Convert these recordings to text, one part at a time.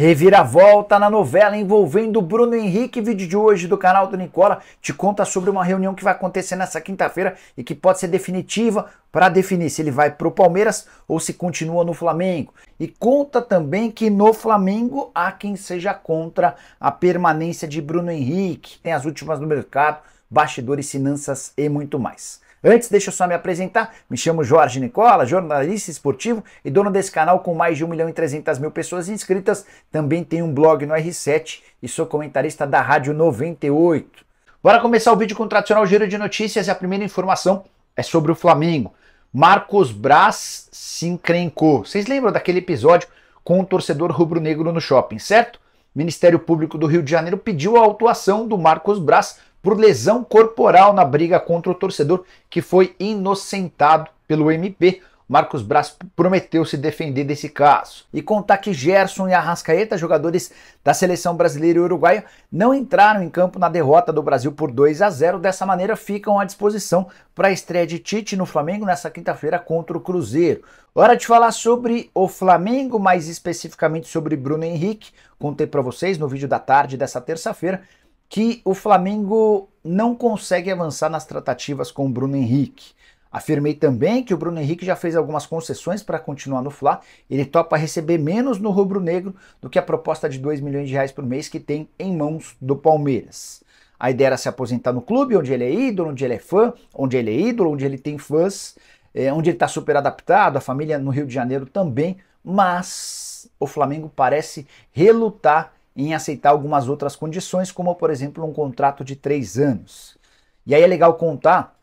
Reviravolta na novela envolvendo Bruno Henrique. Vídeo de hoje do canal do Nicola te conta sobre uma reunião que vai acontecer nessa quinta-feira e que pode ser definitiva para definir se ele vai para o Palmeiras ou se continua no Flamengo. E conta também que no Flamengo há quem seja contra a permanência de Bruno Henrique. Tem as últimas no mercado, bastidores, finanças e muito mais. Antes, deixa eu só me apresentar. Me chamo Jorge Nicola, jornalista esportivo e dono desse canal com mais de 1 milhão e 300 mil pessoas inscritas. Também tenho um blog no R7 e sou comentarista da Rádio 98. Bora começar o vídeo com o tradicional giro de notícias e a primeira informação é sobre o Flamengo. Marcos Braz se encrencou. Vocês lembram daquele episódio com o torcedor rubro-negro no shopping, certo? O Ministério Público do Rio de Janeiro pediu a autuação do Marcos Braz por lesão corporal na briga contra o torcedor, que foi inocentado pelo MP. Marcos Braz prometeu se defender desse caso e contar que Gerson e Arrascaeta, jogadores da seleção brasileira e uruguaia, não entraram em campo na derrota do Brasil por 2 a 0. Dessa maneira, ficam à disposição para a estreia de Tite no Flamengo nessa quinta-feira contra o Cruzeiro. Hora de falar sobre o Flamengo, mais especificamente sobre Bruno Henrique. Contei para vocês no vídeo da tarde dessa terça-feira que o Flamengo não consegue avançar nas tratativas com o Bruno Henrique. Afirmei também que o Bruno Henrique já fez algumas concessões para continuar no Fla. Ele topa receber menos no rubro-negro do que a proposta de 2 milhões de reais por mês que tem em mãos do Palmeiras. A ideia era se aposentar no clube, onde ele é ídolo, onde ele é fã, onde ele é ídolo, onde ele tem fãs, é, onde ele está super adaptado, a família no Rio de Janeiro também, mas o Flamengo parece relutar em aceitar algumas outras condições, como por exemplo um contrato de três anos. E aí é legal contar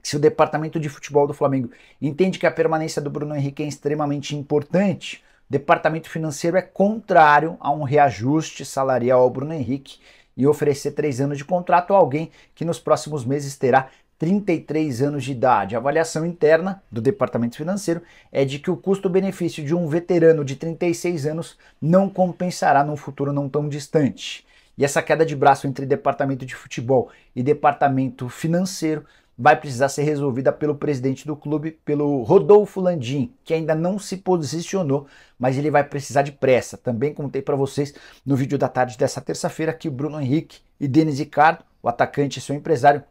que se o departamento de futebol do Flamengo entende que a permanência do Bruno Henrique é extremamente importante, o departamento financeiro é contrário a um reajuste salarial ao Bruno Henrique e oferecer três anos de contrato a alguém que nos próximos meses terá 33 anos de idade. A avaliação interna do departamento financeiro é de que o custo-benefício de um veterano de 36 anos não compensará num futuro não tão distante. E essa queda de braço entre departamento de futebol e departamento financeiro vai precisar ser resolvida pelo presidente do clube, pelo Rodolfo Landim, que ainda não se posicionou, mas ele vai precisar de pressa. Também contei para vocês no vídeo da tarde dessa terça-feira que Bruno Henrique e Denis Ricardo, o atacante e seu empresário,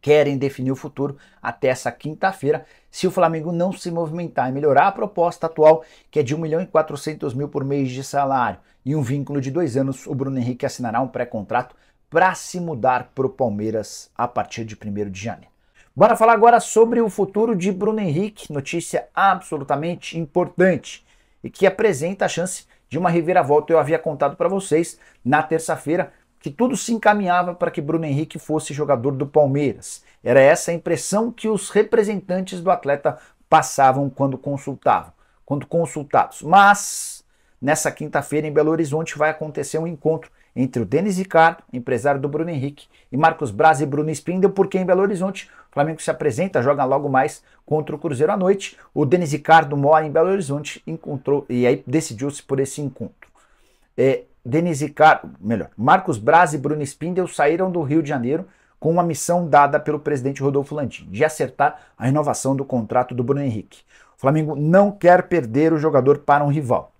querem definir o futuro até essa quinta-feira, se o Flamengo não se movimentar e melhorar a proposta atual, que é de 1 milhão e 400 mil por mês de salário e um vínculo de dois anos, o Bruno Henrique assinará um pré-contrato para se mudar para o Palmeiras a partir de 1 de janeiro. Bora falar agora sobre o futuro de Bruno Henrique, notícia absolutamente importante e que apresenta a chance de uma reviravolta. Eu havia contado para vocês na terça-feira que tudo se encaminhava para que Bruno Henrique fosse jogador do Palmeiras. Era essa a impressão que os representantes do atleta passavam quando consultavam, quando consultados. Mas nessa quinta-feira em Belo Horizonte vai acontecer um encontro entre o Denis Ricardo, empresário do Bruno Henrique, e Marcos Braz e Bruno Spindel, porque em Belo Horizonte o Flamengo se apresenta, joga logo mais contra o Cruzeiro à noite. O Denis Ricardo mora em Belo Horizonte encontrou e aí decidiu-se por esse encontro. É, Denise Car... melhor, Marcos Braz e Bruno Spindel saíram do Rio de Janeiro com uma missão dada pelo presidente Rodolfo Landim, de acertar a renovação do contrato do Bruno Henrique. O Flamengo não quer perder o jogador para um rival.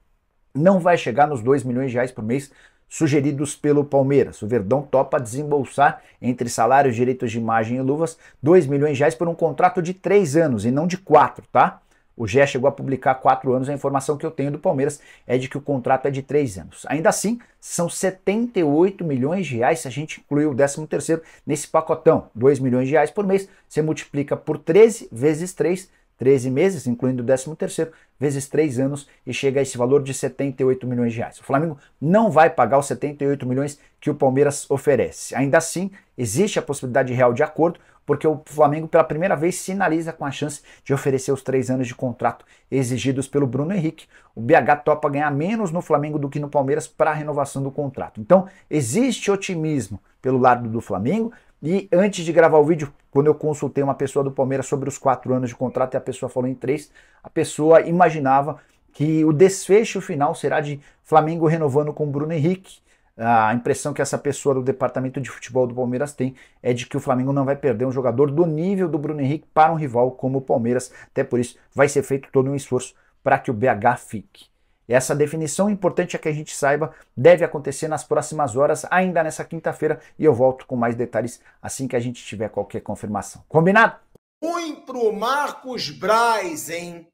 Não vai chegar nos 2 milhões de reais por mês sugeridos pelo Palmeiras. O Verdão topa desembolsar, entre salários, direitos de imagem e luvas, 2 milhões de reais por um contrato de 3 anos e não de 4, tá? O GE chegou a publicar quatro anos. A informação que eu tenho do Palmeiras é de que o contrato é de três anos. Ainda assim, são 78 milhões de reais se a gente incluir o 13 terceiro nesse pacotão. 2 milhões de reais por mês, você multiplica por 13 vezes 3, 13 meses, incluindo o 13º, vezes 3 anos e chega a esse valor de 78 milhões de reais. O Flamengo não vai pagar os 78 milhões que o Palmeiras oferece. Ainda assim, existe a possibilidade real de acordo, porque o Flamengo pela primeira vez sinaliza com a chance de oferecer os 3 anos de contrato exigidos pelo Bruno Henrique. O BH topa ganhar menos no Flamengo do que no Palmeiras para a renovação do contrato. Então, existe otimismo pelo lado do Flamengo, e antes de gravar o vídeo, quando eu consultei uma pessoa do Palmeiras sobre os quatro anos de contrato e a pessoa falou em três, a pessoa imaginava que o desfecho final será de Flamengo renovando com Bruno Henrique. A impressão que essa pessoa do departamento de futebol do Palmeiras tem é de que o Flamengo não vai perder um jogador do nível do Bruno Henrique para um rival como o Palmeiras. Até por isso, vai ser feito todo um esforço para que o BH fique. Essa definição importante é que a gente saiba deve acontecer nas próximas horas, ainda nessa quinta-feira, e eu volto com mais detalhes assim que a gente tiver qualquer confirmação. Combinado? Ruim pro Marcos Braz, hein?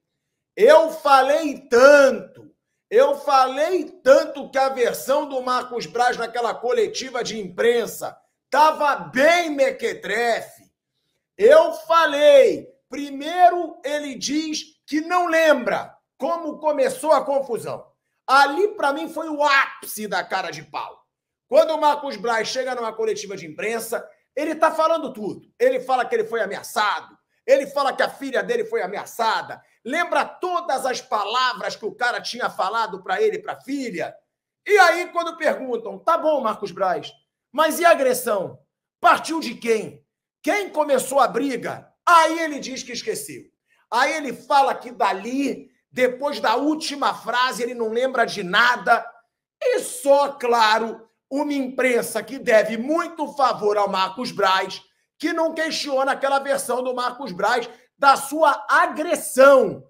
Eu falei tanto, eu falei tanto que a versão do Marcos Braz naquela coletiva de imprensa tava bem mequetrefe. Eu falei, primeiro ele diz que não lembra, como começou a confusão. Ali, para mim, foi o ápice da cara de pau. Quando o Marcos Braz chega numa coletiva de imprensa, ele está falando tudo. Ele fala que ele foi ameaçado, ele fala que a filha dele foi ameaçada, lembra todas as palavras que o cara tinha falado para ele e para a filha. E aí, quando perguntam, tá bom, Marcos Braz, mas e a agressão? Partiu de quem? Quem começou a briga? Aí ele diz que esqueceu. Aí ele fala que dali depois da última frase, ele não lembra de nada. E só, claro, uma imprensa que deve muito favor ao Marcos Braz, que não questiona aquela versão do Marcos Braz da sua agressão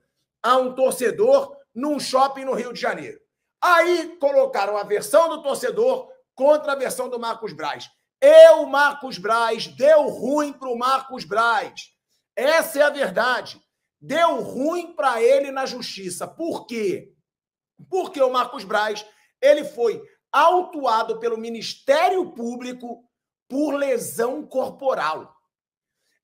a um torcedor num shopping no Rio de Janeiro. Aí colocaram a versão do torcedor contra a versão do Marcos Braz. Eu, é Marcos Braz, deu ruim para o Marcos Braz. Essa é a verdade. Deu ruim para ele na justiça. Por quê? Porque o Marcos Braz ele foi autuado pelo Ministério Público por lesão corporal.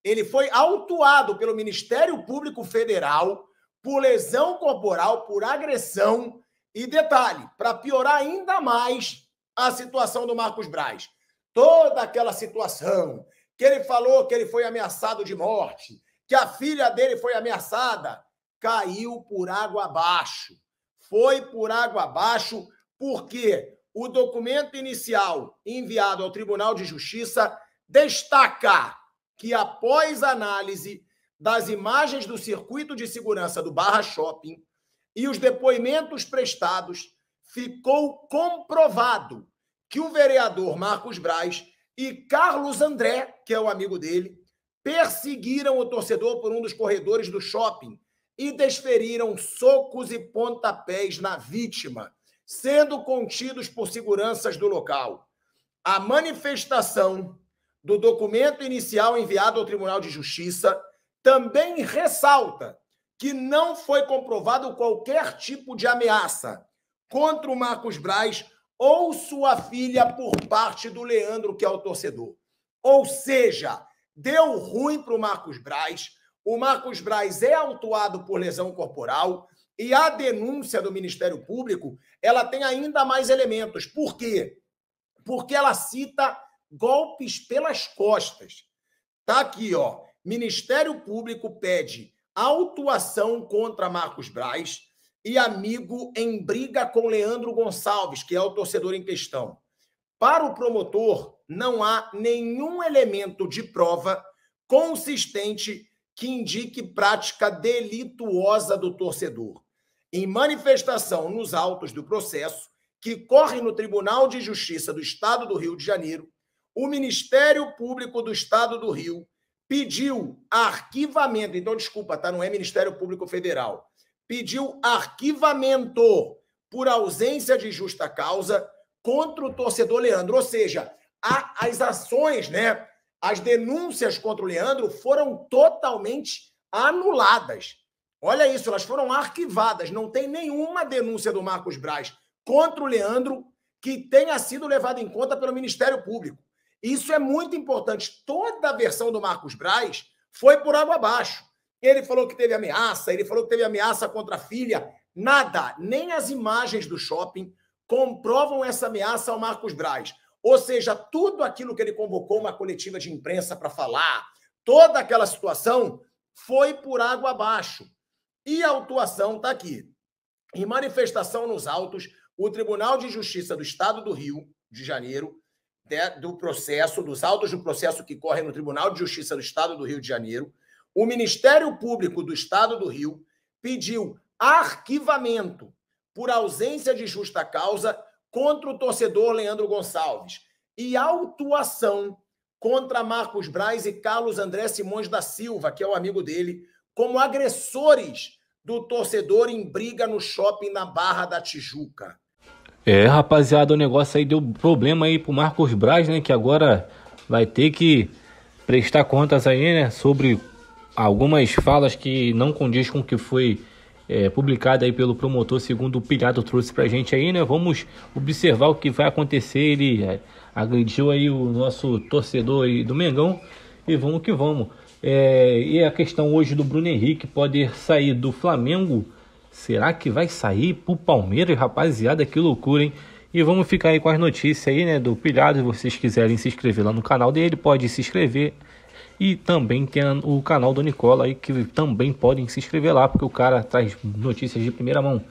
Ele foi autuado pelo Ministério Público Federal por lesão corporal, por agressão. E detalhe, para piorar ainda mais a situação do Marcos Braz, toda aquela situação que ele falou que ele foi ameaçado de morte, que a filha dele foi ameaçada, caiu por água abaixo. Foi por água abaixo porque o documento inicial enviado ao Tribunal de Justiça destaca que, após análise das imagens do circuito de segurança do Barra Shopping e os depoimentos prestados, ficou comprovado que o vereador Marcos Braz e Carlos André, que é o amigo dele, perseguiram o torcedor por um dos corredores do shopping e desferiram socos e pontapés na vítima, sendo contidos por seguranças do local. A manifestação do documento inicial enviado ao Tribunal de Justiça também ressalta que não foi comprovado qualquer tipo de ameaça contra o Marcos Braz ou sua filha por parte do Leandro, que é o torcedor. Ou seja, Deu ruim para o Marcos Braz. O Marcos Braz é autuado por lesão corporal e a denúncia do Ministério Público, ela tem ainda mais elementos. Por quê? Porque ela cita golpes pelas costas. Tá aqui, ó. Ministério Público pede autuação contra Marcos Braz e amigo em briga com Leandro Gonçalves, que é o torcedor em questão. Para o promotor, não há nenhum elemento de prova consistente que indique prática delituosa do torcedor. Em manifestação nos autos do processo, que corre no Tribunal de Justiça do Estado do Rio de Janeiro, o Ministério Público do Estado do Rio pediu arquivamento. Então, desculpa, tá? Não é Ministério Público Federal. Pediu arquivamento por ausência de justa causa contra o torcedor Leandro. Ou seja, a, as ações, né, as denúncias contra o Leandro foram totalmente anuladas. Olha isso, elas foram arquivadas. Não tem nenhuma denúncia do Marcos Braz contra o Leandro que tenha sido levada em conta pelo Ministério Público. Isso é muito importante. Toda a versão do Marcos Braz foi por água abaixo. Ele falou que teve ameaça, ele falou que teve ameaça contra a filha. Nada, nem as imagens do shopping, comprovam essa ameaça ao Marcos Braz. Ou seja, tudo aquilo que ele convocou uma coletiva de imprensa para falar, toda aquela situação foi por água abaixo. E a autuação está aqui. Em manifestação nos autos, o Tribunal de Justiça do Estado do Rio de Janeiro, de, né, do processo, dos autos do processo que corre no Tribunal de Justiça do Estado do Rio de Janeiro, o Ministério Público do Estado do Rio pediu arquivamento por ausência de justa causa contra o torcedor Leandro Gonçalves e autuação contra Marcos Braz e Carlos André Simões da Silva, que é o amigo dele, como agressores do torcedor em briga no shopping na Barra da Tijuca. É, rapaziada, o negócio aí deu problema aí pro Marcos Braz, né, que agora vai ter que prestar contas aí, né, sobre algumas falas que não condiz com o que foi é, publicada aí pelo promotor, segundo o Pilhado trouxe pra gente aí, né? Vamos observar o que vai acontecer. Ele é, agrediu aí o nosso torcedor aí do Mengão e vamos que vamos. É, e a questão hoje do Bruno Henrique poder sair do Flamengo. Será que vai sair pro Palmeiras, rapaziada? Que loucura, hein? E vamos ficar aí com as notícias aí, né, do Pilhado. Se vocês quiserem se inscrever lá no canal dele, pode se inscrever. E também tem o canal do Nicola aí que também podem se inscrever lá, porque o cara traz notícias de primeira mão.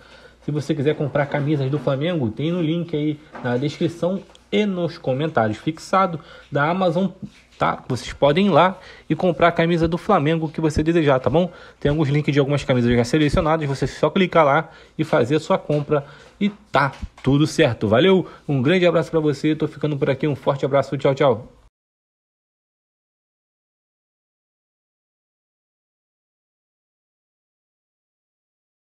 Se você quiser comprar camisas do Flamengo, tem no link aí na descrição e nos comentários fixado da Amazon, tá? Vocês podem ir lá e comprar a camisa do Flamengo que você desejar, tá bom? Tem alguns links de algumas camisas já selecionadas, você só clicar lá e fazer a sua compra e tá tudo certo. Valeu, um grande abraço para você, tô ficando por aqui, um forte abraço, tchau, tchau.